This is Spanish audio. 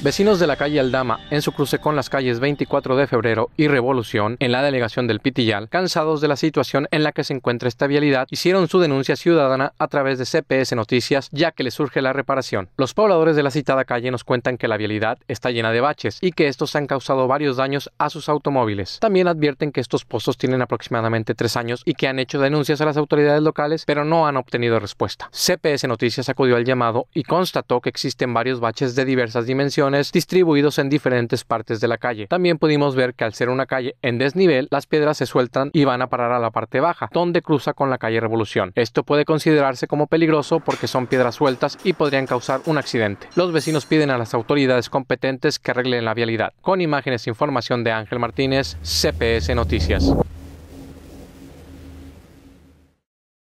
Vecinos de la calle Aldama, en su cruce con las calles 24 de febrero y Revolución, en la delegación del Pitillal, cansados de la situación en la que se encuentra esta vialidad, hicieron su denuncia ciudadana a través de CPS Noticias, ya que les surge la reparación. Los pobladores de la citada calle nos cuentan que la vialidad está llena de baches y que estos han causado varios daños a sus automóviles. También advierten que estos pozos tienen aproximadamente tres años y que han hecho denuncias a las autoridades locales, pero no han obtenido respuesta. CPS Noticias acudió al llamado y constató que existen varios baches de diversas dimensiones distribuidos en diferentes partes de la calle. También pudimos ver que al ser una calle en desnivel, las piedras se sueltan y van a parar a la parte baja, donde cruza con la calle Revolución. Esto puede considerarse como peligroso porque son piedras sueltas y podrían causar un accidente. Los vecinos piden a las autoridades competentes que arreglen la vialidad. Con imágenes e información de Ángel Martínez, CPS Noticias.